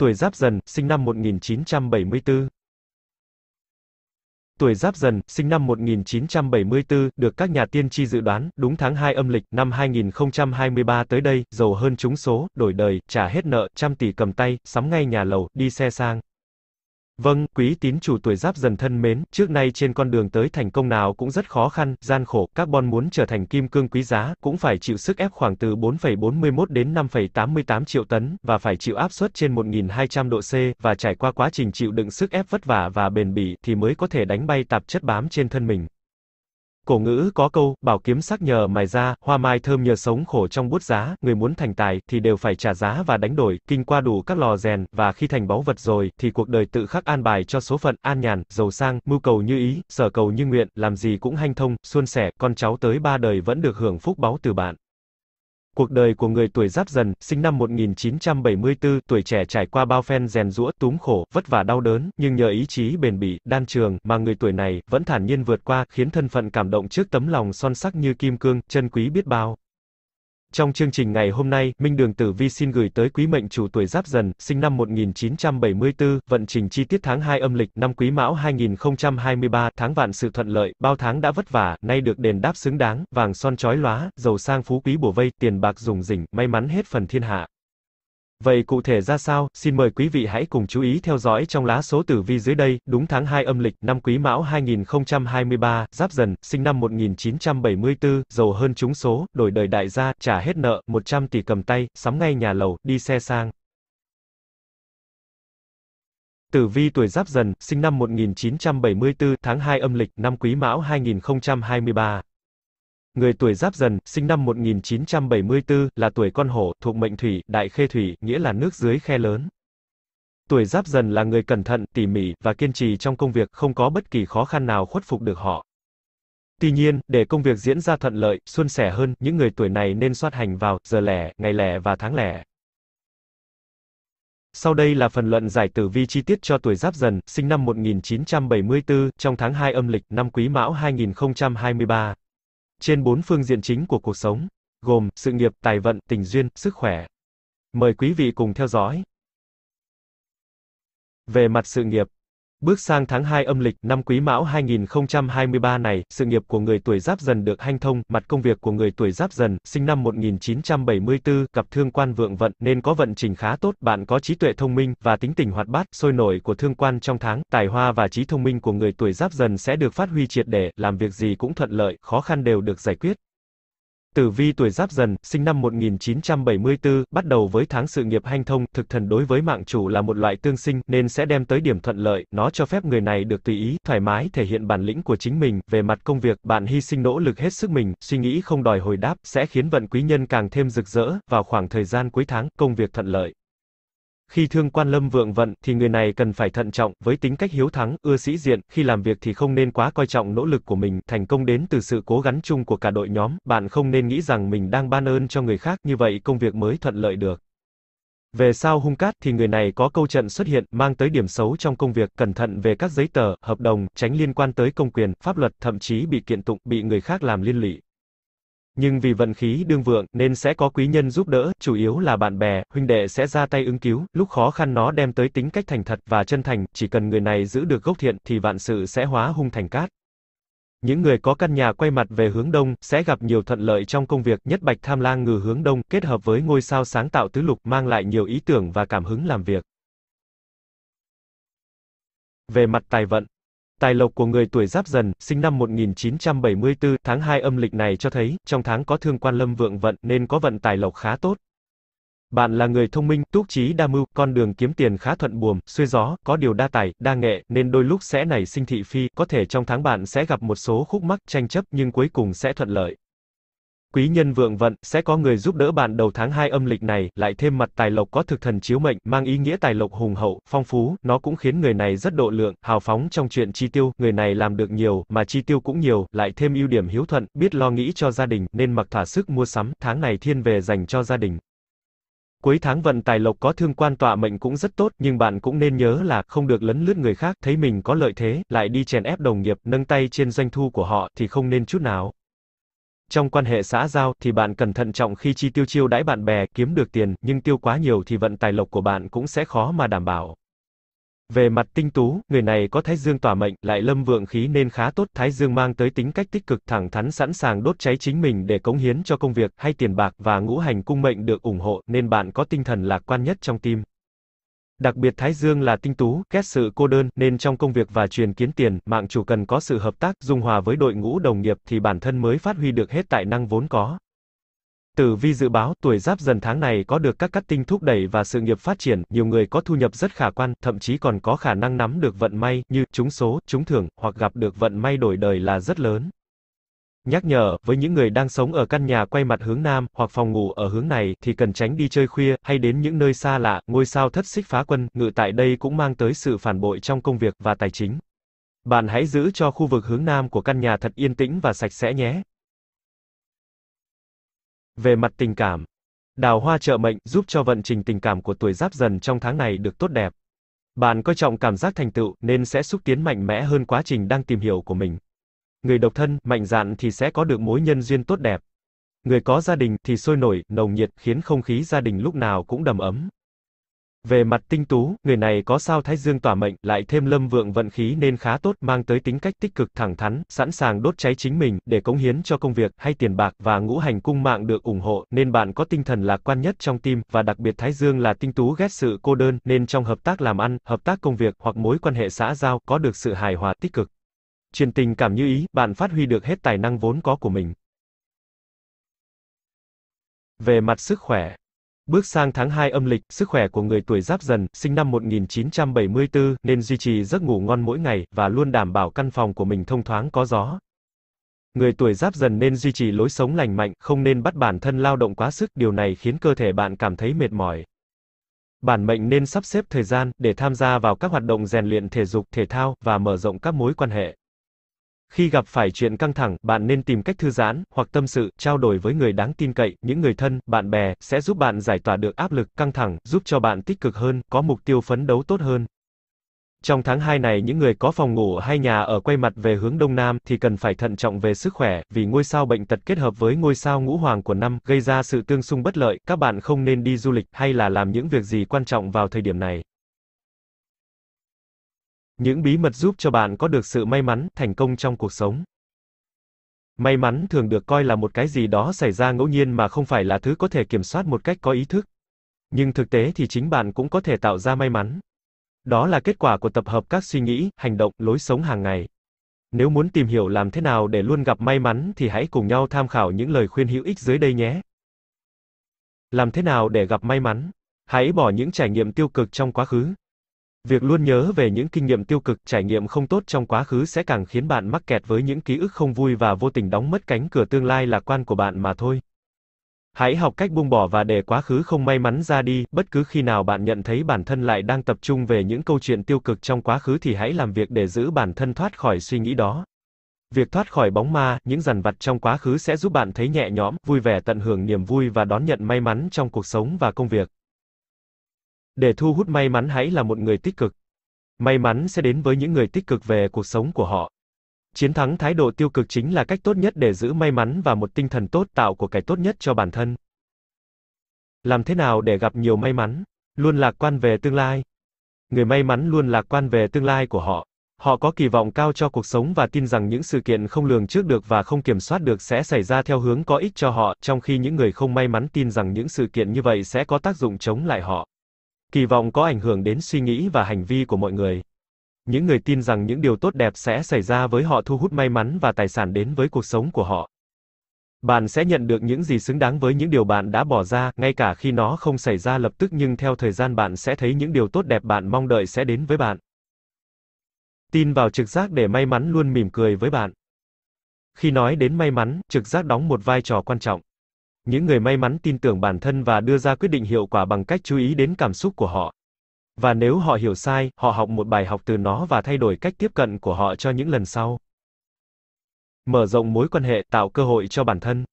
Tuổi Giáp Dần, sinh năm 1974. Tuổi Giáp Dần, sinh năm 1974, được các nhà tiên tri dự đoán, đúng tháng 2 âm lịch năm 2023 tới đây, giàu hơn chúng số, đổi đời, trả hết nợ, trăm tỷ cầm tay, sắm ngay nhà lầu, đi xe sang. Vâng, quý tín chủ tuổi giáp dần thân mến, trước nay trên con đường tới thành công nào cũng rất khó khăn, gian khổ, carbon muốn trở thành kim cương quý giá, cũng phải chịu sức ép khoảng từ 4,41 đến 5,88 triệu tấn, và phải chịu áp suất trên 1200 độ C, và trải qua quá trình chịu đựng sức ép vất vả và bền bỉ, thì mới có thể đánh bay tạp chất bám trên thân mình. Cổ ngữ có câu, bảo kiếm sắc nhờ mài ra, hoa mai thơm nhờ sống khổ trong bút giá, người muốn thành tài, thì đều phải trả giá và đánh đổi, kinh qua đủ các lò rèn, và khi thành báu vật rồi, thì cuộc đời tự khắc an bài cho số phận, an nhàn, giàu sang, mưu cầu như ý, sở cầu như nguyện, làm gì cũng hanh thông, suôn sẻ, con cháu tới ba đời vẫn được hưởng phúc báu từ bạn. Cuộc đời của người tuổi Giáp Dần, sinh năm 1974, tuổi trẻ trải qua bao phen rèn rũa, túm khổ, vất vả đau đớn, nhưng nhờ ý chí bền bỉ, đan trường mà người tuổi này vẫn thản nhiên vượt qua, khiến thân phận cảm động trước tấm lòng son sắc như kim cương, chân quý biết bao. Trong chương trình ngày hôm nay, Minh Đường Tử Vi xin gửi tới quý mệnh chủ tuổi Giáp Dần, sinh năm 1974, vận trình chi tiết tháng 2 âm lịch, năm Quý Mão 2023, tháng vạn sự thuận lợi, bao tháng đã vất vả, nay được đền đáp xứng đáng, vàng son chói lóa, giàu sang phú quý bổ vây, tiền bạc dùng rỉnh, may mắn hết phần thiên hạ. Vậy cụ thể ra sao, xin mời quý vị hãy cùng chú ý theo dõi trong lá số tử vi dưới đây, đúng tháng 2 âm lịch, năm Quý Mão 2023, Giáp Dần, sinh năm 1974, giàu hơn chúng số, đổi đời đại gia, trả hết nợ, 100 tỷ cầm tay, sắm ngay nhà lầu, đi xe sang. Tử vi tuổi Giáp Dần, sinh năm 1974, tháng 2 âm lịch, năm Quý Mão 2023 người tuổi Giáp Dần, sinh năm 1974, là tuổi con hổ, thuộc mệnh thủy, đại khê thủy, nghĩa là nước dưới khe lớn. Tuổi Giáp Dần là người cẩn thận, tỉ mỉ và kiên trì trong công việc, không có bất kỳ khó khăn nào khuất phục được họ. Tuy nhiên, để công việc diễn ra thuận lợi, suôn sẻ hơn, những người tuổi này nên soát hành vào giờ lẻ, ngày lẻ và tháng lẻ. Sau đây là phần luận giải tử vi chi tiết cho tuổi Giáp Dần, sinh năm 1974, trong tháng 2 âm lịch, năm Quý Mão 2023 trên bốn phương diện chính của cuộc sống, gồm sự nghiệp, tài vận, tình duyên, sức khỏe. Mời quý vị cùng theo dõi. Về mặt sự nghiệp, Bước sang tháng 2 âm lịch năm Quý Mão 2023 này, sự nghiệp của người tuổi Giáp Dần được hanh thông, mặt công việc của người tuổi Giáp Dần, sinh năm 1974, cặp thương quan vượng vận nên có vận trình khá tốt, bạn có trí tuệ thông minh và tính tình hoạt bát, sôi nổi của thương quan trong tháng, tài hoa và trí thông minh của người tuổi Giáp Dần sẽ được phát huy triệt để, làm việc gì cũng thuận lợi, khó khăn đều được giải quyết. Tử vi tuổi Giáp Dần, sinh năm 1974, bắt đầu với tháng sự nghiệp hanh thông, thực thần đối với mạng chủ là một loại tương sinh, nên sẽ đem tới điểm thuận lợi, nó cho phép người này được tùy ý, thoải mái thể hiện bản lĩnh của chính mình, về mặt công việc, bạn hy sinh nỗ lực hết sức mình, suy nghĩ không đòi hồi đáp, sẽ khiến vận quý nhân càng thêm rực rỡ, vào khoảng thời gian cuối tháng, công việc thuận lợi. Khi thương quan lâm vượng vận, thì người này cần phải thận trọng, với tính cách hiếu thắng, ưa sĩ diện, khi làm việc thì không nên quá coi trọng nỗ lực của mình, thành công đến từ sự cố gắng chung của cả đội nhóm, bạn không nên nghĩ rằng mình đang ban ơn cho người khác, như vậy công việc mới thuận lợi được. Về sao hung cát thì người này có câu trận xuất hiện, mang tới điểm xấu trong công việc, cẩn thận về các giấy tờ, hợp đồng, tránh liên quan tới công quyền, pháp luật, thậm chí bị kiện tụng, bị người khác làm liên lụy nhưng vì vận khí đương vượng nên sẽ có quý nhân giúp đỡ, chủ yếu là bạn bè, huynh đệ sẽ ra tay ứng cứu, lúc khó khăn nó đem tới tính cách thành thật và chân thành, chỉ cần người này giữ được gốc thiện thì vạn sự sẽ hóa hung thành cát. Những người có căn nhà quay mặt về hướng đông sẽ gặp nhiều thuận lợi trong công việc, nhất Bạch Tham Lang ngừ hướng đông kết hợp với ngôi sao sáng tạo tứ lục mang lại nhiều ý tưởng và cảm hứng làm việc. Về mặt tài vận, Tài lộc của người tuổi Giáp Dần, sinh năm 1974, tháng 2 âm lịch này cho thấy, trong tháng có thương quan lâm vượng vận, nên có vận tài lộc khá tốt. Bạn là người thông minh, túc trí đa mưu, con đường kiếm tiền khá thuận buồm, xuôi gió, có điều đa tài, đa nghệ, nên đôi lúc sẽ nảy sinh thị phi, có thể trong tháng bạn sẽ gặp một số khúc mắc, tranh chấp, nhưng cuối cùng sẽ thuận lợi. Quý nhân vượng vận, sẽ có người giúp đỡ bạn đầu tháng 2 âm lịch này, lại thêm mặt tài lộc có thực thần chiếu mệnh, mang ý nghĩa tài lộc hùng hậu, phong phú, nó cũng khiến người này rất độ lượng, hào phóng trong chuyện chi tiêu, người này làm được nhiều, mà chi tiêu cũng nhiều, lại thêm ưu điểm hiếu thuận, biết lo nghĩ cho gia đình, nên mặc thỏa sức mua sắm, tháng này thiên về dành cho gia đình. Cuối tháng vận tài lộc có thương quan tọa mệnh cũng rất tốt, nhưng bạn cũng nên nhớ là không được lấn lướt người khác, thấy mình có lợi thế, lại đi chèn ép đồng nghiệp, nâng tay trên doanh thu của họ thì không nên chút nào. Trong quan hệ xã giao thì bạn cần thận trọng khi chi tiêu chiêu đãi bạn bè, kiếm được tiền, nhưng tiêu quá nhiều thì vận tài lộc của bạn cũng sẽ khó mà đảm bảo. Về mặt tinh tú, người này có thái dương tỏa mệnh, lại lâm vượng khí nên khá tốt, thái dương mang tới tính cách tích cực, thẳng thắn sẵn sàng đốt cháy chính mình để cống hiến cho công việc hay tiền bạc và ngũ hành cung mệnh được ủng hộ nên bạn có tinh thần lạc quan nhất trong tim. Đặc biệt Thái Dương là tinh tú, kết sự cô đơn, nên trong công việc và truyền kiến tiền, mạng chủ cần có sự hợp tác, dung hòa với đội ngũ đồng nghiệp thì bản thân mới phát huy được hết tài năng vốn có. Tử vi dự báo, tuổi giáp dần tháng này có được các cắt tinh thúc đẩy và sự nghiệp phát triển, nhiều người có thu nhập rất khả quan, thậm chí còn có khả năng nắm được vận may, như, trúng số, trúng thưởng, hoặc gặp được vận may đổi đời là rất lớn. Nhắc nhở, với những người đang sống ở căn nhà quay mặt hướng nam, hoặc phòng ngủ ở hướng này, thì cần tránh đi chơi khuya, hay đến những nơi xa lạ, ngôi sao thất xích phá quân, ngự tại đây cũng mang tới sự phản bội trong công việc và tài chính. Bạn hãy giữ cho khu vực hướng nam của căn nhà thật yên tĩnh và sạch sẽ nhé. Về mặt tình cảm, đào hoa trợ mệnh giúp cho vận trình tình cảm của tuổi giáp dần trong tháng này được tốt đẹp. Bạn coi trọng cảm giác thành tựu nên sẽ xúc tiến mạnh mẽ hơn quá trình đang tìm hiểu của mình. Người độc thân, mạnh dạn thì sẽ có được mối nhân duyên tốt đẹp. Người có gia đình thì sôi nổi, nồng nhiệt, khiến không khí gia đình lúc nào cũng đầm ấm. Về mặt tinh tú, người này có sao thái dương tỏa mệnh, lại thêm lâm vượng vận khí nên khá tốt, mang tới tính cách tích cực thẳng thắn, sẵn sàng đốt cháy chính mình, để cống hiến cho công việc, hay tiền bạc, và ngũ hành cung mạng được ủng hộ, nên bạn có tinh thần lạc quan nhất trong tim, và đặc biệt thái dương là tinh tú ghét sự cô đơn, nên trong hợp tác làm ăn, hợp tác công việc, hoặc mối quan hệ xã giao, có được sự hài hòa, tích cực truyền tình cảm như ý, bạn phát huy được hết tài năng vốn có của mình. Về mặt sức khỏe, Bước sang tháng 2 âm lịch, sức khỏe của người tuổi Giáp Dần, sinh năm 1974, nên duy trì giấc ngủ ngon mỗi ngày và luôn đảm bảo căn phòng của mình thông thoáng có gió. Người tuổi Giáp Dần nên duy trì lối sống lành mạnh, không nên bắt bản thân lao động quá sức, điều này khiến cơ thể bạn cảm thấy mệt mỏi. Bản mệnh nên sắp xếp thời gian để tham gia vào các hoạt động rèn luyện thể dục, thể thao và mở rộng các mối quan hệ. Khi gặp phải chuyện căng thẳng, bạn nên tìm cách thư giãn hoặc tâm sự, trao đổi với người đáng tin cậy, những người thân, bạn bè sẽ giúp bạn giải tỏa được áp lực căng thẳng, giúp cho bạn tích cực hơn, có mục tiêu phấn đấu tốt hơn. Trong tháng 2 này những người có phòng ngủ hay nhà ở quay mặt về hướng đông nam thì cần phải thận trọng về sức khỏe, vì ngôi sao bệnh tật kết hợp với ngôi sao ngũ hoàng của năm gây ra sự tương xung bất lợi, các bạn không nên đi du lịch hay là làm những việc gì quan trọng vào thời điểm này. Những bí mật giúp cho bạn có được sự may mắn, thành công trong cuộc sống. May mắn thường được coi là một cái gì đó xảy ra ngẫu nhiên mà không phải là thứ có thể kiểm soát một cách có ý thức. Nhưng thực tế thì chính bạn cũng có thể tạo ra may mắn. Đó là kết quả của tập hợp các suy nghĩ, hành động, lối sống hàng ngày. Nếu muốn tìm hiểu làm thế nào để luôn gặp may mắn thì hãy cùng nhau tham khảo những lời khuyên hữu ích dưới đây nhé. Làm thế nào để gặp may mắn? Hãy bỏ những trải nghiệm tiêu cực trong quá khứ, Việc luôn nhớ về những kinh nghiệm tiêu cực, trải nghiệm không tốt trong quá khứ sẽ càng khiến bạn mắc kẹt với những ký ức không vui và vô tình đóng mất cánh cửa tương lai lạc quan của bạn mà thôi. Hãy học cách buông bỏ và để quá khứ không may mắn ra đi, bất cứ khi nào bạn nhận thấy bản thân lại đang tập trung về những câu chuyện tiêu cực trong quá khứ thì hãy làm việc để giữ bản thân thoát khỏi suy nghĩ đó. Việc thoát khỏi bóng ma, những dằn vặt trong quá khứ sẽ giúp bạn thấy nhẹ nhõm, vui vẻ tận hưởng niềm vui và đón nhận may mắn trong cuộc sống và công việc. Để thu hút may mắn hãy là một người tích cực. May mắn sẽ đến với những người tích cực về cuộc sống của họ. Chiến thắng thái độ tiêu cực chính là cách tốt nhất để giữ may mắn và một tinh thần tốt tạo của cái tốt nhất cho bản thân. Làm thế nào để gặp nhiều may mắn? Luôn lạc quan về tương lai. Người may mắn luôn lạc quan về tương lai của họ. Họ có kỳ vọng cao cho cuộc sống và tin rằng những sự kiện không lường trước được và không kiểm soát được sẽ xảy ra theo hướng có ích cho họ, trong khi những người không may mắn tin rằng những sự kiện như vậy sẽ có tác dụng chống lại họ. Kỳ vọng có ảnh hưởng đến suy nghĩ và hành vi của mọi người. Những người tin rằng những điều tốt đẹp sẽ xảy ra với họ thu hút may mắn và tài sản đến với cuộc sống của họ. Bạn sẽ nhận được những gì xứng đáng với những điều bạn đã bỏ ra, ngay cả khi nó không xảy ra lập tức nhưng theo thời gian bạn sẽ thấy những điều tốt đẹp bạn mong đợi sẽ đến với bạn. Tin vào trực giác để may mắn luôn mỉm cười với bạn. Khi nói đến may mắn, trực giác đóng một vai trò quan trọng. Những người may mắn tin tưởng bản thân và đưa ra quyết định hiệu quả bằng cách chú ý đến cảm xúc của họ. Và nếu họ hiểu sai, họ học một bài học từ nó và thay đổi cách tiếp cận của họ cho những lần sau. Mở rộng mối quan hệ, tạo cơ hội cho bản thân.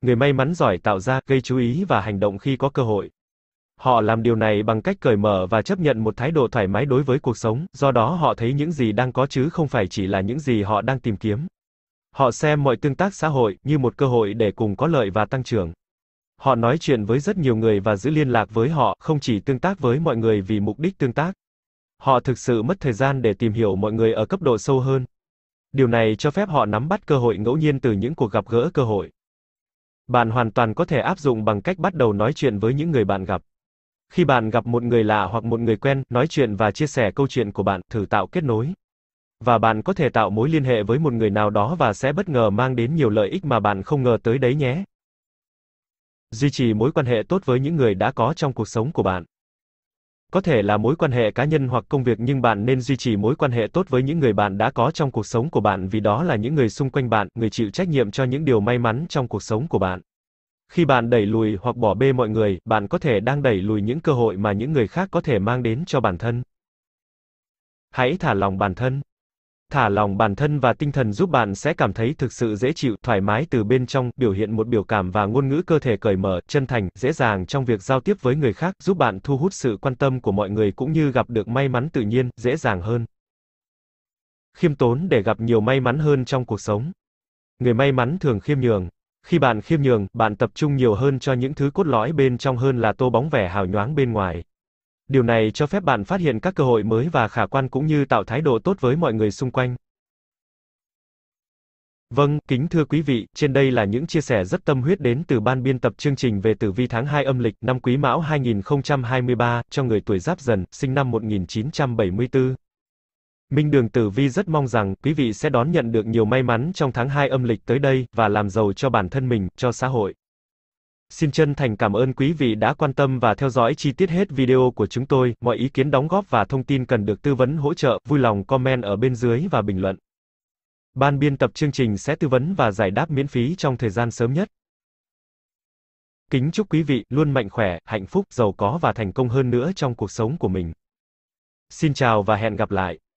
Người may mắn giỏi tạo ra, gây chú ý và hành động khi có cơ hội. Họ làm điều này bằng cách cởi mở và chấp nhận một thái độ thoải mái đối với cuộc sống, do đó họ thấy những gì đang có chứ không phải chỉ là những gì họ đang tìm kiếm. Họ xem mọi tương tác xã hội như một cơ hội để cùng có lợi và tăng trưởng. Họ nói chuyện với rất nhiều người và giữ liên lạc với họ, không chỉ tương tác với mọi người vì mục đích tương tác. Họ thực sự mất thời gian để tìm hiểu mọi người ở cấp độ sâu hơn. Điều này cho phép họ nắm bắt cơ hội ngẫu nhiên từ những cuộc gặp gỡ cơ hội. Bạn hoàn toàn có thể áp dụng bằng cách bắt đầu nói chuyện với những người bạn gặp. Khi bạn gặp một người lạ hoặc một người quen, nói chuyện và chia sẻ câu chuyện của bạn, thử tạo kết nối và bạn có thể tạo mối liên hệ với một người nào đó và sẽ bất ngờ mang đến nhiều lợi ích mà bạn không ngờ tới đấy nhé. Duy trì mối quan hệ tốt với những người đã có trong cuộc sống của bạn. Có thể là mối quan hệ cá nhân hoặc công việc nhưng bạn nên duy trì mối quan hệ tốt với những người bạn đã có trong cuộc sống của bạn vì đó là những người xung quanh bạn, người chịu trách nhiệm cho những điều may mắn trong cuộc sống của bạn. Khi bạn đẩy lùi hoặc bỏ bê mọi người, bạn có thể đang đẩy lùi những cơ hội mà những người khác có thể mang đến cho bản thân. Hãy thả lòng bản thân Thả lòng bản thân và tinh thần giúp bạn sẽ cảm thấy thực sự dễ chịu, thoải mái từ bên trong, biểu hiện một biểu cảm và ngôn ngữ cơ thể cởi mở, chân thành, dễ dàng trong việc giao tiếp với người khác, giúp bạn thu hút sự quan tâm của mọi người cũng như gặp được may mắn tự nhiên, dễ dàng hơn. Khiêm tốn để gặp nhiều may mắn hơn trong cuộc sống. Người may mắn thường khiêm nhường. Khi bạn khiêm nhường, bạn tập trung nhiều hơn cho những thứ cốt lõi bên trong hơn là tô bóng vẻ hào nhoáng bên ngoài điều này cho phép bạn phát hiện các cơ hội mới và khả quan cũng như tạo thái độ tốt với mọi người xung quanh. Vâng, kính thưa quý vị, trên đây là những chia sẻ rất tâm huyết đến từ ban biên tập chương trình về tử vi tháng 2 âm lịch năm Quý Mão 2023 cho người tuổi Giáp Dần, sinh năm 1974. Minh Đường Tử Vi rất mong rằng quý vị sẽ đón nhận được nhiều may mắn trong tháng 2 âm lịch tới đây và làm giàu cho bản thân mình, cho xã hội. Xin chân thành cảm ơn quý vị đã quan tâm và theo dõi chi tiết hết video của chúng tôi. Mọi ý kiến đóng góp và thông tin cần được tư vấn hỗ trợ, vui lòng comment ở bên dưới và bình luận. Ban biên tập chương trình sẽ tư vấn và giải đáp miễn phí trong thời gian sớm nhất. Kính chúc quý vị luôn mạnh khỏe, hạnh phúc, giàu có và thành công hơn nữa trong cuộc sống của mình. Xin chào và hẹn gặp lại.